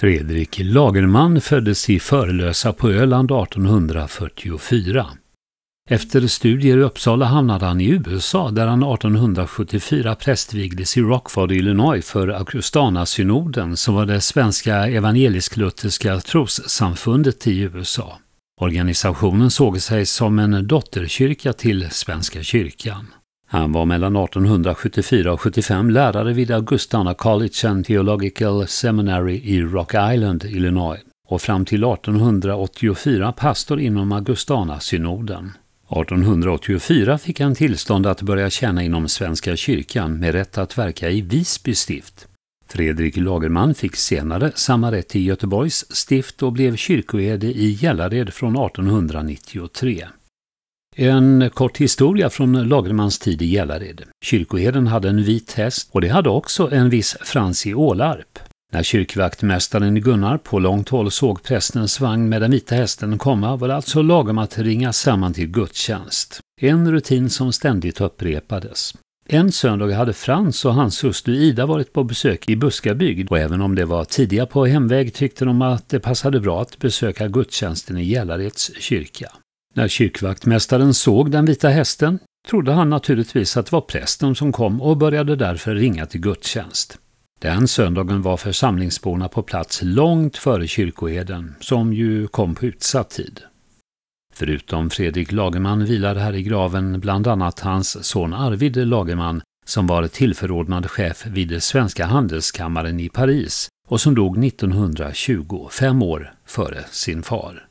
Fredrik Lagerman föddes i Förelösa på Öland 1844. Efter studier i Uppsala hamnade han i USA där han 1874 prästvigdes i Rockford, Illinois för Augustana-synoden som var det svenska evangelisk-lutherska trossamfundet i USA. Organisationen såg sig som en dotterkyrka till Svenska kyrkan. Han var mellan 1874 och 75 lärare vid Augustana College and Theological Seminary i Rock Island, Illinois och fram till 1884 pastor inom Augustana-synoden. 1884 fick han tillstånd att börja tjäna inom Svenska kyrkan med rätt att verka i Visby stift. Fredrik Lagerman fick senare samma rätt till Göteborgs stift och blev kyrkoherde i Gällared från 1893. En kort historia från Lagermans tid i Gällared. Kyrkoherden hade en vit häst och det hade också en viss Frans i Ålarp. När kyrkvaktmästaren Gunnar på långt håll såg prästens vagn med den vita hästen komma var det alltså lagom att ringa samman till gudstjänst. En rutin som ständigt upprepades. En söndag hade Frans och hans hustru Ida varit på besök i Buskabygd och även om det var tidiga på hemväg tyckte de att det passade bra att besöka gudstjänsten i Gällareds kyrka. När kyrkvaktmästaren såg den vita hästen trodde han naturligtvis att det var prästen som kom och började därför ringa till gudstjänst. Den söndagen var församlingsborna på plats långt före kyrkoheden, som ju kom på utsatt tid. Förutom Fredrik Lagerman vilar här i graven bland annat hans son Arvid Lagerman, som var tillförordnad chef vid Svenska handelskammaren i Paris och som dog 1925 år före sin far.